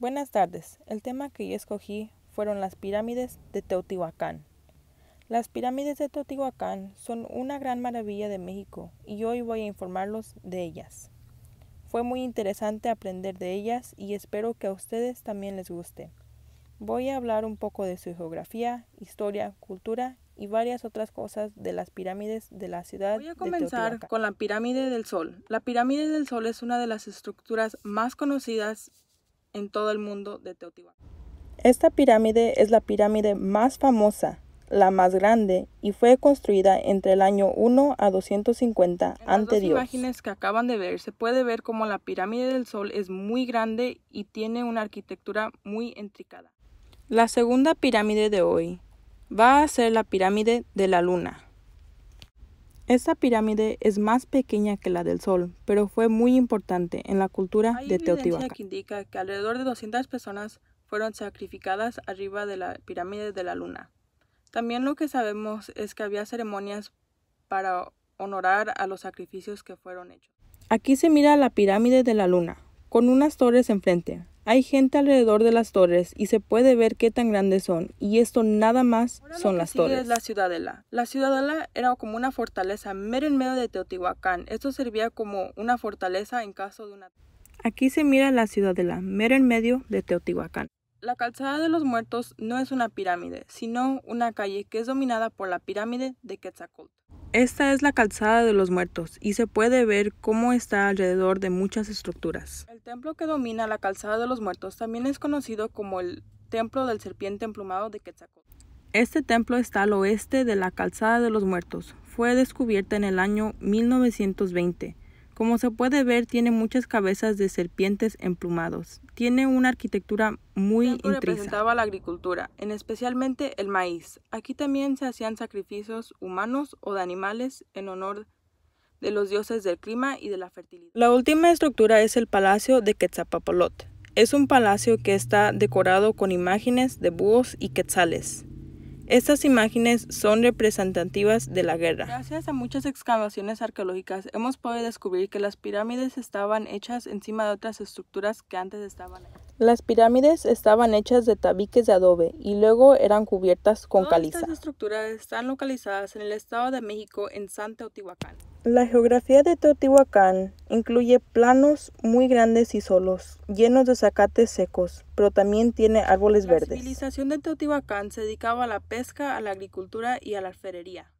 Buenas tardes. El tema que yo escogí fueron las pirámides de Teotihuacán. Las pirámides de Teotihuacán son una gran maravilla de México y hoy voy a informarlos de ellas. Fue muy interesante aprender de ellas y espero que a ustedes también les guste. Voy a hablar un poco de su geografía, historia, cultura y varias otras cosas de las pirámides de la ciudad. Voy a comenzar con la pirámide del Sol. La pirámide del Sol es una de las estructuras más conocidas en todo el mundo de Teotihuacán. Esta pirámide es la pirámide más famosa, la más grande, y fue construida entre el año 1 a 250 en ante las imágenes que acaban de ver se puede ver cómo la pirámide del Sol es muy grande y tiene una arquitectura muy intricada. La segunda pirámide de hoy va a ser la pirámide de la Luna. Esta pirámide es más pequeña que la del Sol, pero fue muy importante en la cultura Hay de Teotihuacán. que indica que alrededor de 200 personas fueron sacrificadas arriba de la pirámide de la Luna. También lo que sabemos es que había ceremonias para honorar a los sacrificios que fueron hechos. Aquí se mira la pirámide de la Luna, con unas torres enfrente, hay gente alrededor de las torres y se puede ver qué tan grandes son, y esto nada más son las sigue torres. Es la ciudadela. La ciudadela era como una fortaleza mero en medio de Teotihuacán. Esto servía como una fortaleza en caso de una. Aquí se mira la ciudadela, mero en medio de Teotihuacán. La calzada de los muertos no es una pirámide, sino una calle que es dominada por la pirámide de Quetzalcóatl. Esta es la calzada de los muertos y se puede ver cómo está alrededor de muchas estructuras. El templo que domina la calzada de los muertos también es conocido como el Templo del Serpiente Emplumado de Quetzalcóatl. Este templo está al oeste de la calzada de los muertos. Fue descubierta en el año 1920 como se puede ver, tiene muchas cabezas de serpientes emplumados. Tiene una arquitectura muy intrisa. representaba la agricultura, en especialmente el maíz. Aquí también se hacían sacrificios humanos o de animales en honor de los dioses del clima y de la fertilidad. La última estructura es el Palacio de Quetzalpapalot. Es un palacio que está decorado con imágenes de búhos y quetzales. Estas imágenes son representativas de la guerra. Gracias a muchas excavaciones arqueológicas hemos podido descubrir que las pirámides estaban hechas encima de otras estructuras que antes estaban Las pirámides estaban hechas de tabiques de adobe y luego eran cubiertas con caliza. Estas estructuras están localizadas en el Estado de México en Santa Otihuacán. La geografía de Teotihuacán incluye planos muy grandes y solos, llenos de zacates secos, pero también tiene árboles verdes. La civilización de Teotihuacán se dedicaba a la pesca, a la agricultura y a la alferería.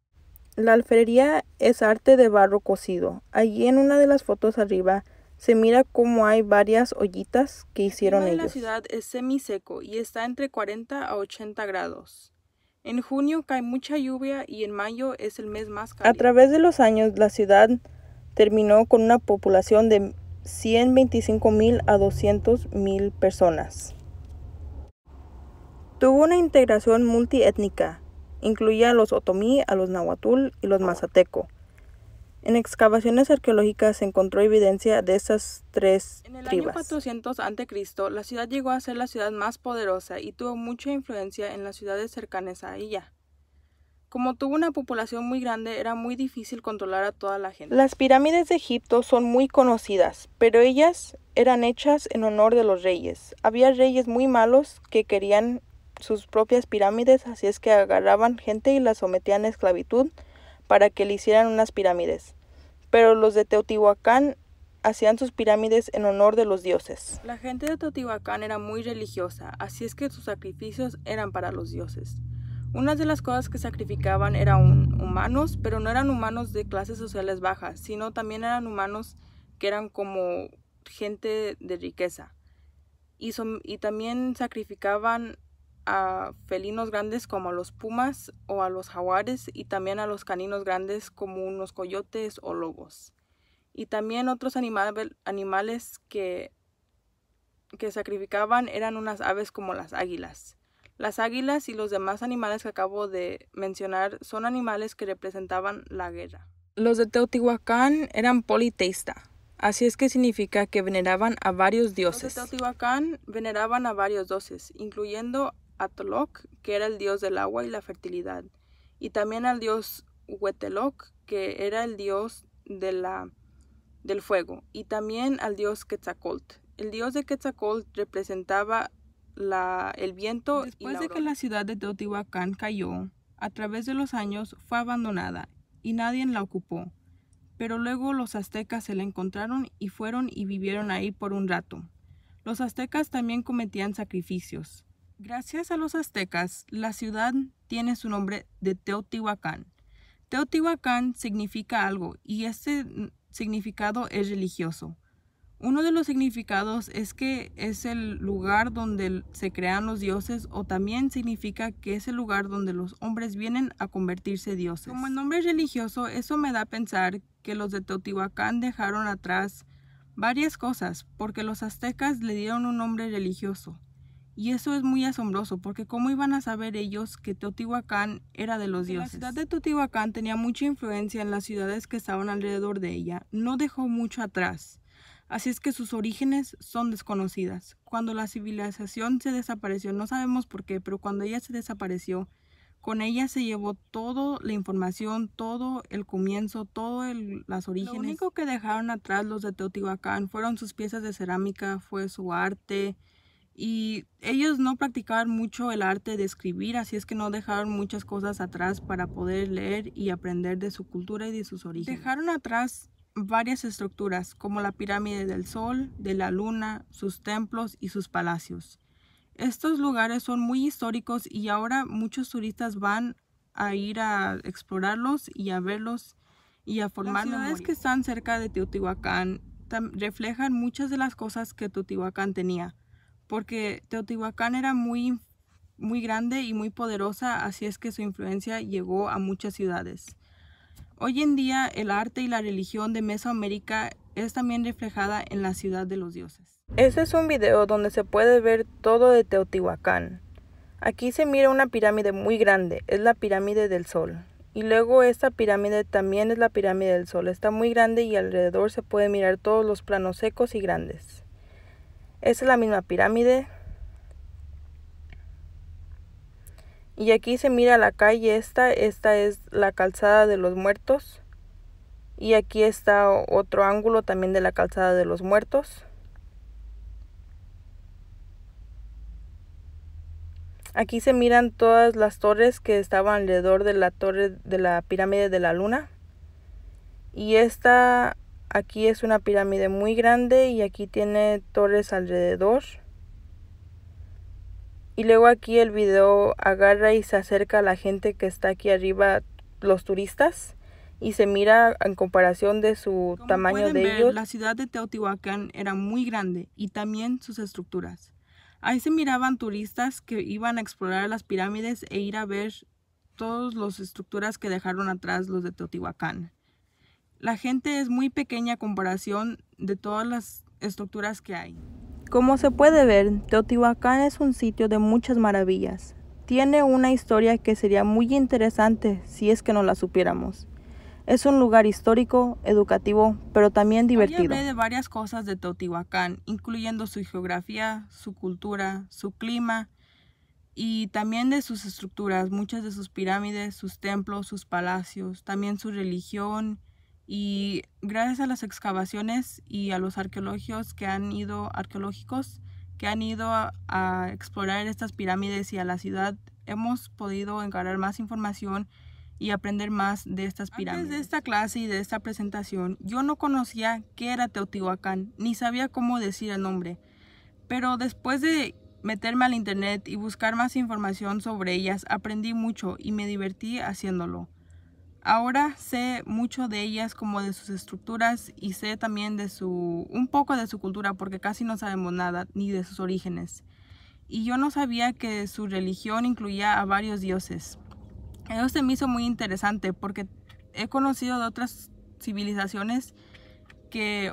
La alferería es arte de barro cocido. Allí en una de las fotos arriba se mira cómo hay varias ollitas que hicieron ellos. la ciudad es semiseco y está entre 40 a 80 grados. En junio cae mucha lluvia y en mayo es el mes más cálido. A través de los años, la ciudad terminó con una población de 125 mil a 200 mil personas. Tuvo una integración multiétnica, incluía a los otomí, a los nahuatl y los mazateco. En excavaciones arqueológicas se encontró evidencia de esas tres tribus. En el año 400 a.C., la ciudad llegó a ser la ciudad más poderosa y tuvo mucha influencia en las ciudades cercanas a ella. Como tuvo una población muy grande, era muy difícil controlar a toda la gente. Las pirámides de Egipto son muy conocidas, pero ellas eran hechas en honor de los reyes. Había reyes muy malos que querían sus propias pirámides, así es que agarraban gente y la sometían a esclavitud para que le hicieran unas pirámides. Pero los de Teotihuacán hacían sus pirámides en honor de los dioses. La gente de Teotihuacán era muy religiosa, así es que sus sacrificios eran para los dioses. Una de las cosas que sacrificaban eran humanos, pero no eran humanos de clases sociales bajas, sino también eran humanos que eran como gente de riqueza. Y, y también sacrificaban a felinos grandes como a los pumas o a los jaguares y también a los caninos grandes como unos coyotes o lobos. Y también otros animales que, que sacrificaban eran unas aves como las águilas. Las águilas y los demás animales que acabo de mencionar son animales que representaban la guerra. Los de Teotihuacán eran politeísta, Así es que significa que veneraban a varios dioses. Los de Teotihuacán veneraban a varios dioses, incluyendo Atoloc, que era el dios del agua y la fertilidad, y también al dios Hueteloc, que era el dios de la, del fuego, y también al dios Quetzalcoatl. El dios de Quetzalcoatl representaba la, el viento. Después y la de que la ciudad de Teotihuacán cayó, a través de los años fue abandonada y nadie la ocupó. Pero luego los aztecas se la encontraron y fueron y vivieron ahí por un rato. Los aztecas también cometían sacrificios. Gracias a los aztecas, la ciudad tiene su nombre de Teotihuacán. Teotihuacán significa algo y este significado es religioso. Uno de los significados es que es el lugar donde se crean los dioses o también significa que es el lugar donde los hombres vienen a convertirse dioses. Como el nombre es religioso, eso me da a pensar que los de Teotihuacán dejaron atrás varias cosas porque los aztecas le dieron un nombre religioso. Y eso es muy asombroso, porque cómo iban a saber ellos que Teotihuacán era de los dioses. La ciudad de Teotihuacán tenía mucha influencia en las ciudades que estaban alrededor de ella, no dejó mucho atrás. Así es que sus orígenes son desconocidas. Cuando la civilización se desapareció, no sabemos por qué, pero cuando ella se desapareció, con ella se llevó toda la información, todo el comienzo, todo las orígenes. Lo único que dejaron atrás los de Teotihuacán fueron sus piezas de cerámica, fue su arte, y ellos no practicaban mucho el arte de escribir, así es que no dejaron muchas cosas atrás para poder leer y aprender de su cultura y de sus orígenes. Dejaron atrás varias estructuras como la pirámide del Sol, de la Luna, sus templos y sus palacios. Estos lugares son muy históricos y ahora muchos turistas van a ir a explorarlos y a verlos y a formar Las ciudades que están cerca de Teotihuacán reflejan muchas de las cosas que Teotihuacán tenía porque Teotihuacán era muy, muy grande y muy poderosa, así es que su influencia llegó a muchas ciudades. Hoy en día el arte y la religión de Mesoamérica es también reflejada en la ciudad de los dioses. Este es un video donde se puede ver todo de Teotihuacán. Aquí se mira una pirámide muy grande, es la pirámide del sol. Y luego esta pirámide también es la pirámide del sol, está muy grande y alrededor se puede mirar todos los planos secos y grandes es la misma pirámide. Y aquí se mira la calle esta, esta es la calzada de los muertos. Y aquí está otro ángulo también de la calzada de los muertos. Aquí se miran todas las torres que estaban alrededor de la torre de la pirámide de la luna. Y esta Aquí es una pirámide muy grande y aquí tiene torres alrededor. Y luego aquí el video agarra y se acerca a la gente que está aquí arriba, los turistas, y se mira en comparación de su tamaño de ellos. La ciudad de Teotihuacán era muy grande y también sus estructuras. Ahí se miraban turistas que iban a explorar las pirámides e ir a ver todas las estructuras que dejaron atrás los de Teotihuacán. La gente es muy pequeña comparación de todas las estructuras que hay. Como se puede ver, Teotihuacán es un sitio de muchas maravillas. Tiene una historia que sería muy interesante si es que no la supiéramos. Es un lugar histórico, educativo, pero también divertido. Hoy hablé de varias cosas de Teotihuacán, incluyendo su geografía, su cultura, su clima y también de sus estructuras, muchas de sus pirámides, sus templos, sus palacios, también su religión y gracias a las excavaciones y a los arqueólogos que han ido, arqueológicos que han ido a, explorar estas pirámides y a la ciudad, hemos podido encarar más información y aprender más de estas pirámides. Antes de esta clase y de esta presentación, yo no conocía qué era Teotihuacán, ni sabía cómo decir el nombre. Pero después de meterme al internet y buscar más información sobre ellas, aprendí mucho y me divertí haciéndolo. Ahora sé mucho de ellas como de sus estructuras y sé también de su un poco de su cultura porque casi no sabemos nada ni de sus orígenes. Y yo no sabía que su religión incluía a varios dioses. Eso se me hizo muy interesante porque he conocido de otras civilizaciones que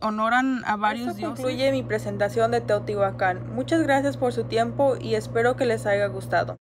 honoran a varios Esto dioses. concluye mi presentación de Teotihuacán. Muchas gracias por su tiempo y espero que les haya gustado.